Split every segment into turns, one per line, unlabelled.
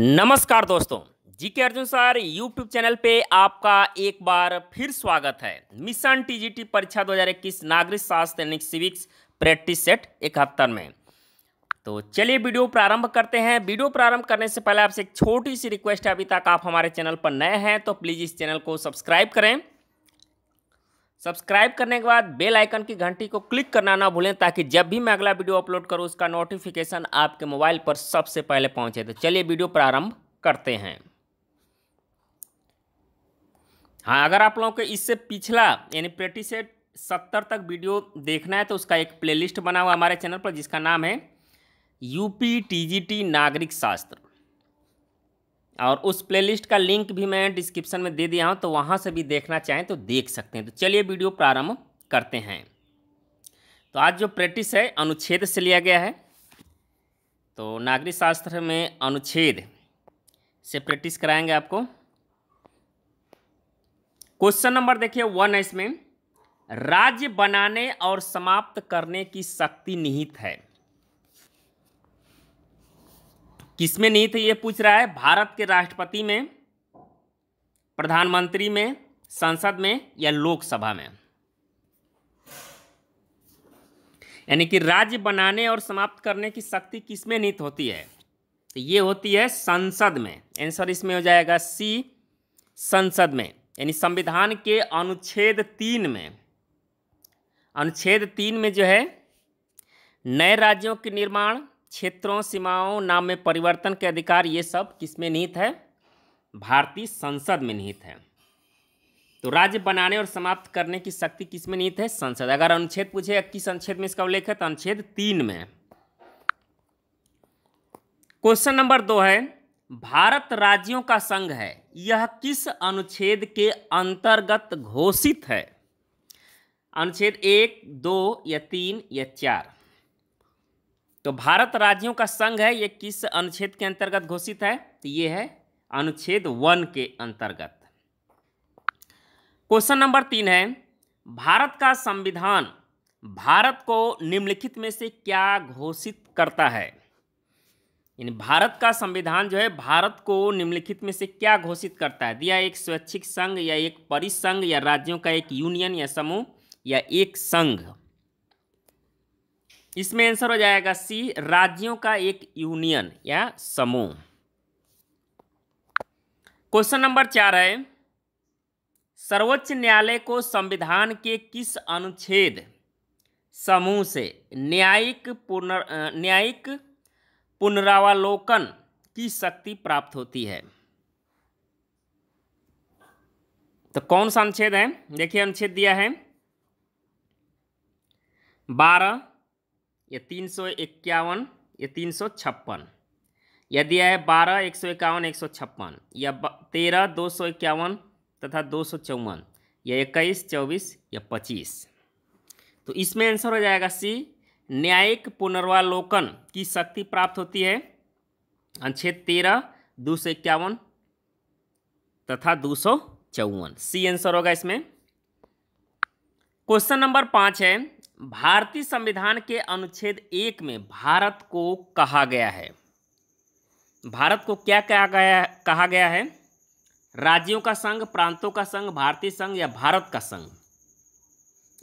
नमस्कार दोस्तों जी के अर्जुन सर यूट्यूब चैनल पे आपका एक बार फिर स्वागत है मिशन टीजीटी परीक्षा 2021 नागरिक शास्त्र यानी सिविक्स प्रैक्टिस सेट इकहत्तर में तो चलिए वीडियो प्रारंभ करते हैं वीडियो प्रारंभ करने से पहले आपसे एक छोटी सी रिक्वेस्ट है अभी तक आप हमारे चैनल पर नए हैं तो प्लीज़ इस चैनल को सब्सक्राइब करें सब्सक्राइब करने के बाद बेल आइकन की घंटी को क्लिक करना ना भूलें ताकि जब भी मैं अगला वीडियो अपलोड करूं उसका नोटिफिकेशन आपके मोबाइल पर सबसे पहले पहुंचे तो चलिए वीडियो प्रारंभ करते हैं हाँ अगर आप लोगों को इससे पिछला यानी प्रैक्टिस सेट सत्तर तक वीडियो देखना है तो उसका एक प्लेलिस्ट बना हुआ हमारे चैनल पर जिसका नाम है यूपी टीजीटी नागरिक शास्त्र और उस प्लेलिस्ट का लिंक भी मैं डिस्क्रिप्शन में दे दिया हूँ तो वहाँ से भी देखना चाहें तो देख सकते हैं तो चलिए वीडियो प्रारंभ करते हैं तो आज जो प्रैक्टिस है अनुच्छेद से लिया गया है तो नागरिक शास्त्र में अनुच्छेद से प्रैक्टिस कराएंगे आपको क्वेश्चन नंबर देखिए वन है इसमें राज्य बनाने और समाप्त करने की शक्ति निहित है किसमें नहीं थे ये पूछ रहा है भारत के राष्ट्रपति में प्रधानमंत्री में संसद में या लोकसभा में यानी कि राज्य बनाने और समाप्त करने की शक्ति किसमें निहित होती है तो ये होती है संसद में आंसर इसमें हो जाएगा सी संसद में यानी संविधान के अनुच्छेद तीन में अनुच्छेद तीन में जो है नए राज्यों के निर्माण क्षेत्रों सीमाओं नाम में परिवर्तन के अधिकार ये सब किसमें निहित है भारतीय संसद में निहित है तो राज्य बनाने और समाप्त करने की शक्ति किसमें निहित है संसद अगर अनुच्छेद पूछे किस अनुच्छेद में इसका उल्लेख है तो अनुच्छेद तीन में क्वेश्चन नंबर दो है भारत राज्यों का संघ है यह किस अनुच्छेद के अंतर्गत घोषित है अनुच्छेद एक दो या तीन या चार तो भारत राज्यों का संघ है ये किस अनुच्छेद के अंतर्गत घोषित है तो ये है अनुच्छेद वन के अंतर्गत क्वेश्चन नंबर तीन है भारत का संविधान भारत को निम्नलिखित में से क्या घोषित करता है यानी भारत का संविधान जो है भारत को निम्नलिखित में से क्या घोषित करता है दिया एक स्वैच्छिक संघ या एक परिसंघ या राज्यों का एक यूनियन या समूह या एक संघ इसमें आंसर हो जाएगा सी राज्यों का एक यूनियन या समूह क्वेश्चन नंबर चार है सर्वोच्च न्यायालय को संविधान के किस अनुच्छेद समूह से न्यायिक पुनर न्यायिक पुनरावलोकन की शक्ति प्राप्त होती है तो कौन सा अनुच्छेद है देखिए अनुच्छेद दिया है बारह ये तीन सौ इक्यावन ये तीन सौ छप्पन यह दिया है बारह एक सौ इक्यावन एक सौ छप्पन या तेरह दो सौ इक्यावन तथा दो सौ चौवन या इक्कीस चौबीस या पच्चीस तो इसमें आंसर हो जाएगा सी न्यायिक पुनर्वालोकन की शक्ति प्राप्त होती है अनुच्छेद तेरह दो सौ इक्यावन तथा दो सौ चौवन सी आंसर होगा इसमें क्वेश्चन नंबर पाँच है भारतीय संविधान के अनुच्छेद एक में भारत को कहा गया है भारत को क्या कहा गया कहा गया है राज्यों का संघ प्रांतों का संघ भारतीय संघ या भारत का संघ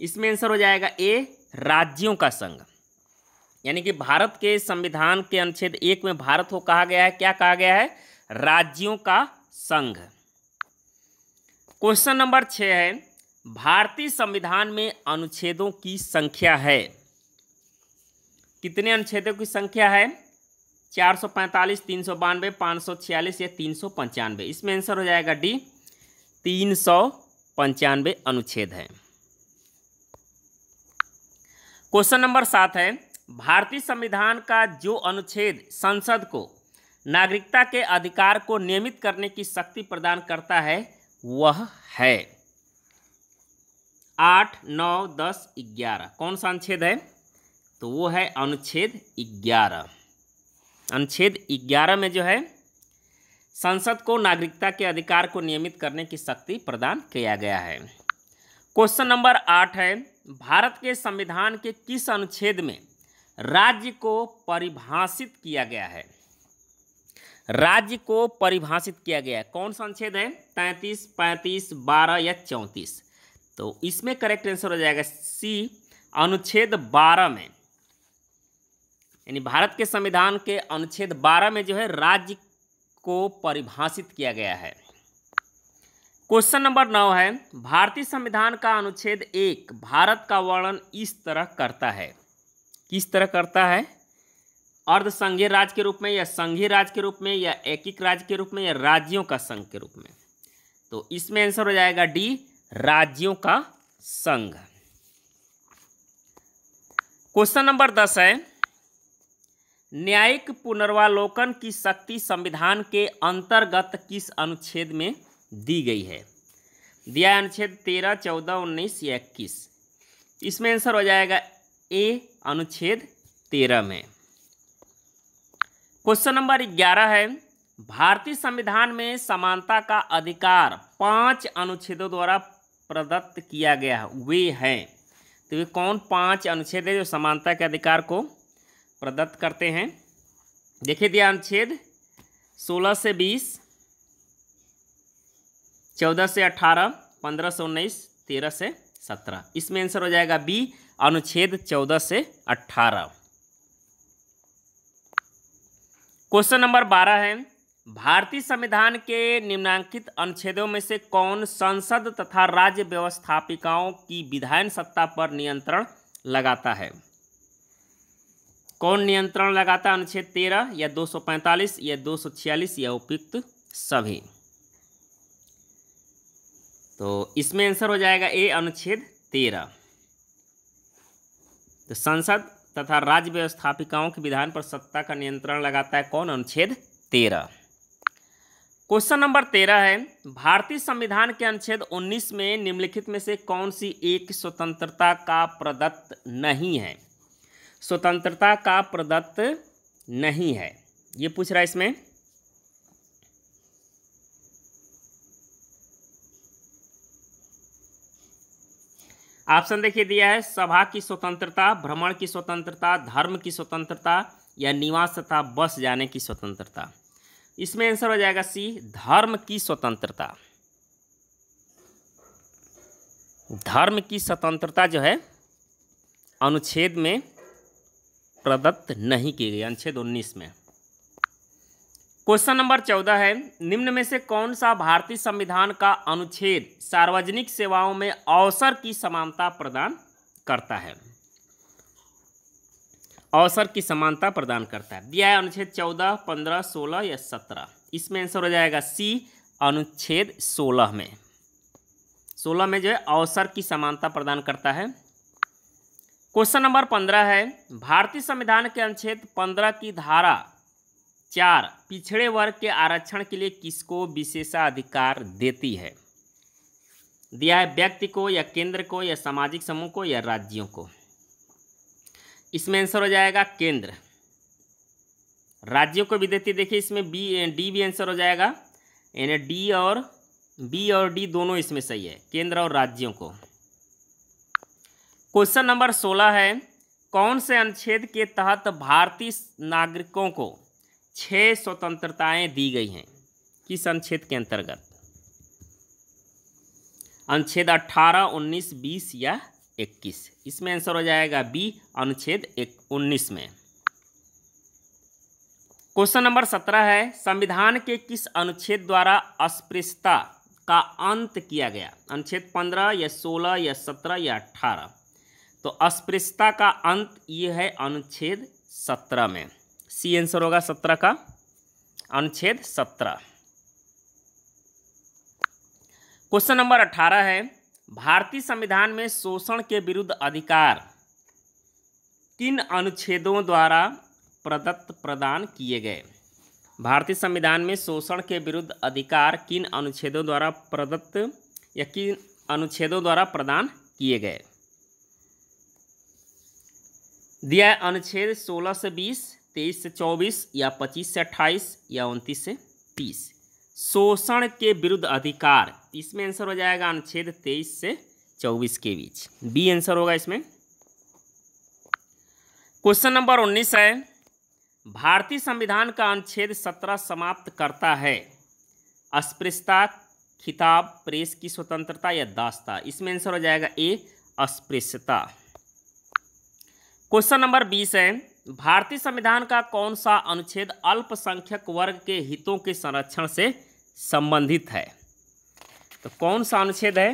इसमें आंसर हो जाएगा ए राज्यों का संघ यानी कि भारत के संविधान के अनुच्छेद एक में भारत को कहा गया है क्या कहा गया है राज्यों का संघ क्वेश्चन नंबर छः है भारतीय संविधान में अनुच्छेदों की संख्या है कितने अनुच्छेदों की संख्या है 445, तीन सौ बानवे पाँच सौ छियालीस या तीन सौ पंचानवे इसमें आंसर हो जाएगा डी तीन सौ पंचानवे अनुच्छेद हैं क्वेश्चन नंबर सात है भारतीय संविधान का जो अनुच्छेद संसद को नागरिकता के अधिकार को नियमित करने की शक्ति प्रदान करता है वह है आठ नौ दस ग्यारह कौन सा अनुच्छेद है तो वो है अनुच्छेद ग्यारह अनुच्छेद ग्यारह में जो है संसद को नागरिकता के अधिकार को नियमित करने की शक्ति प्रदान किया गया है क्वेश्चन नंबर आठ है भारत के संविधान के किस अनुच्छेद में राज्य को परिभाषित किया गया है राज्य को परिभाषित किया गया है कौन सा अनुच्छेद है तैंतीस पैंतीस बारह या चौंतीस तो इसमें करेक्ट आंसर हो जाएगा सी अनुच्छेद बारह में यानी भारत के संविधान के अनुच्छेद बारह में जो है राज्य को परिभाषित किया गया है क्वेश्चन नंबर नौ है भारतीय संविधान का अनुच्छेद एक भारत का वर्णन इस तरह करता है किस तरह करता है अर्ध संघीय राज्य के रूप में या संघीय राज्य के रूप में या एकिक राज्य के रूप में या राज्यों का संघ के रूप में तो इसमें आंसर हो जाएगा डी राज्यों का संघ क्वेश्चन नंबर दस है न्यायिक पुनर्वालोकन की शक्ति संविधान के अंतर्गत किस अनुच्छेद में दी गई है दिया अनुच्छेद तेरह चौदह उन्नीस या इक्कीस इसमें आंसर हो जाएगा ए अनुच्छेद तेरह में क्वेश्चन नंबर ग्यारह है भारतीय संविधान में समानता का अधिकार पांच अनुच्छेदों द्वारा प्रदत्त किया गया वे हैं तो वे कौन पांच अनुच्छेद है जो समानता के अधिकार को प्रदत्त करते हैं देखिए दिया अनुच्छेद सोलह से बीस चौदह से अठारह पंद्रह से उन्नीस तेरह से सत्रह इसमें आंसर हो जाएगा बी अनुच्छेद चौदह से अट्ठारह क्वेश्चन नंबर बारह है भारतीय संविधान के निम्नांकित अनुच्छेदों में से कौन संसद तथा राज्य व्यवस्थापिकाओं की विधायन सत्ता पर नियंत्रण लगाता है कौन नियंत्रण लगाता है अनुच्छेद तेरह या 245 या 246 या उपयुक्त सभी तो इसमें आंसर हो जाएगा ए अनुच्छेद तेरह तो संसद तथा राज्य व्यवस्थापिकाओं के विधान पर सत्ता का नियंत्रण लगाता है कौन अनुच्छेद तेरह क्वेश्चन नंबर तेरह है भारतीय संविधान के अनुच्छेद 19 में निम्नलिखित में से कौन सी एक स्वतंत्रता का प्रदत्त नहीं है स्वतंत्रता का प्रदत्त नहीं है ये पूछ रहा है इसमें ऑप्शन देखिए दिया है सभा की स्वतंत्रता भ्रमण की स्वतंत्रता धर्म की स्वतंत्रता या निवास तथा बस जाने की स्वतंत्रता इसमें आंसर हो जाएगा सी धर्म की स्वतंत्रता धर्म की स्वतंत्रता जो है अनुच्छेद में प्रदत्त नहीं की गई अनुच्छेद उन्नीस में क्वेश्चन नंबर चौदह है निम्न में से कौन सा भारतीय संविधान का अनुच्छेद सार्वजनिक सेवाओं में अवसर की समानता प्रदान करता है अवसर की समानता प्रदान करता है दिया है अनुच्छेद चौदह पंद्रह सोलह या सत्रह इसमें आंसर हो जाएगा सी अनुच्छेद सोलह में सोलह में जो है अवसर की समानता प्रदान करता है क्वेश्चन नंबर पंद्रह है भारतीय संविधान के अनुच्छेद पंद्रह की धारा चार पिछड़े वर्ग के आरक्षण के लिए किसको विशेषाधिकार देती है दिया है व्यक्ति को या केंद्र को या सामाजिक समूह को या राज्यों को इसमें आंसर हो जाएगा केंद्र राज्यों को विद्यार्थी देखिए इसमें बी डी भी आंसर हो जाएगा यानी डी और बी और डी दोनों इसमें सही है केंद्र और राज्यों को क्वेश्चन नंबर सोलह है कौन से अनुच्छेद के तहत भारतीय नागरिकों को छः स्वतंत्रताएं दी गई हैं किस अनुच्छेद के अंतर्गत अनुच्छेद 18, 19, 20 या इक्कीस इसमें आंसर हो जाएगा बी अनुच्छेद एक उन्नीस में क्वेश्चन नंबर सत्रह है संविधान के किस अनुच्छेद द्वारा अस्पृश्यता का अंत किया गया अनुच्छेद पंद्रह या सोलह या सत्रह या अट्ठारह तो अस्पृश्यता का अंत ये है अनुच्छेद सत्रह में सी आंसर होगा सत्रह का अनुच्छेद सत्रह क्वेश्चन नंबर अठारह है भारतीय संविधान में शोषण के विरुद्ध अधिकार किन अनुच्छेदों द्वारा प्रदत्त प्रदान किए गए भारतीय संविधान में शोषण के विरुद्ध अधिकार किन अनुच्छेदों द्वारा प्रदत्त या किन अनुच्छेदों द्वारा प्रदान किए गए दिया है अनुच्छेद 16 से 20, 23 से 24 या 25 से 28 या 29 से 30 शोषण के विरुद्ध अधिकार इसमें आंसर हो जाएगा अनुच्छेद तेईस से चौबीस के बीच बी आंसर होगा इसमें क्वेश्चन नंबर उन्नीस है भारतीय संविधान का अनुच्छेद सत्रह समाप्त करता है अस्पृश्यता खिताब प्रेस की स्वतंत्रता या दास्ता इसमें आंसर हो जाएगा ए अस्पृश्यता क्वेश्चन नंबर बीस है भारतीय संविधान का कौन सा अनुच्छेद अल्पसंख्यक वर्ग के हितों के संरक्षण से संबंधित है तो कौन सा अनुच्छेद है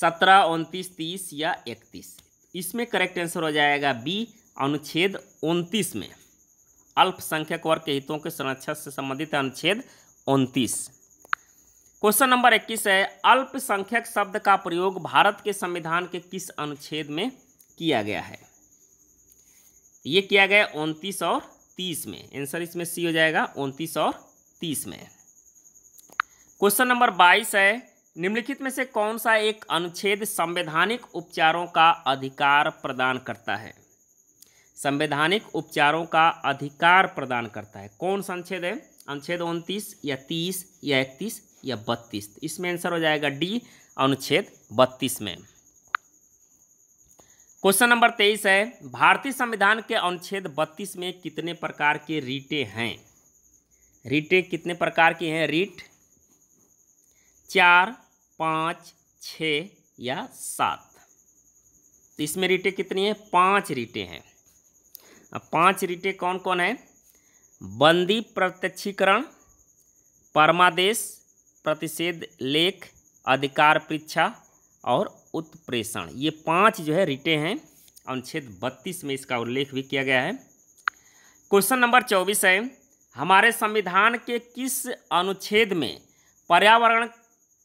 सत्रह उनतीस तीस या इकतीस इसमें करेक्ट आंसर हो जाएगा बी अनुच्छेद उनतीस में अल्पसंख्यक वर्ग के हितों के संरक्षण से संबंधित अनुच्छेद उनतीस क्वेश्चन नंबर इक्कीस है अल्पसंख्यक शब्द का प्रयोग भारत के संविधान के किस अनुच्छेद में किया गया है तो ये किया गया उनतीस और तीस में आंसर इसमें सी हो जाएगा उनतीस और तीस में क्वेश्चन नंबर बाईस है निम्नलिखित में से कौन सा एक अनुच्छेद संवैधानिक उपचारों का अधिकार प्रदान करता है संवैधानिक उपचारों का अधिकार प्रदान करता है कौन सा अनुच्छेद है अनुच्छेद उनतीस या तीस या इकतीस या बत्तीस इसमें आंसर हो जाएगा डी अनुच्छेद बत्तीस में क्वेश्चन नंबर तेईस है भारतीय संविधान के अनुच्छेद बत्तीस में कितने प्रकार के रीटे हैं रीटे कितने प्रकार की हैं रीट चार पाँच छ या सात तो इसमें रीटे कितनी है पाँच रीटे हैं अब पांच रीटे कौन कौन है बंदी प्रत्यक्षीकरण परमादेश प्रतिषेध लेख अधिकार परीक्षा और उत्प्रेषण ये पांच जो है रिटे हैं अनुच्छेद बत्तीस में इसका उल्लेख भी किया गया है क्वेश्चन नंबर चौबीस है हमारे संविधान के किस अनुच्छेद में पर्यावरण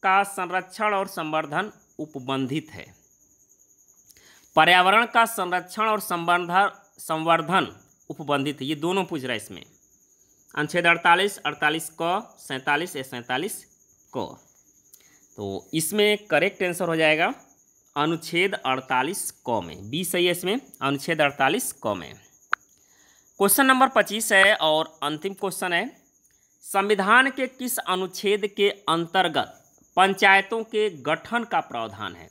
का संरक्षण और संवर्धन उपबंधित है पर्यावरण का संरक्षण और संवर्धन संवर्धन उपबंधित ये दोनों पूछ रहा है इसमें अनुच्छेद अड़तालीस अड़तालीस क सैंतालीस या सैंतालीस क तो इसमें करेक्ट आंसर हो जाएगा अनुच्छेद अड़तालीस क में बी सही है इसमें अनुच्छेद अड़तालीस क में क्वेश्चन नंबर पच्चीस है और अंतिम क्वेश्चन है संविधान के किस अनुच्छेद के अंतर्गत पंचायतों के गठन का प्रावधान है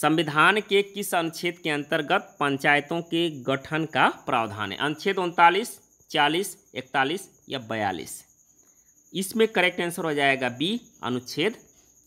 संविधान के किस अनुच्छेद के अंतर्गत पंचायतों के गठन का प्रावधान है अनुच्छेद उनतालीस चालीस इकतालीस या बयालीस इसमें करेक्ट आंसर हो जाएगा बी अनुच्छेद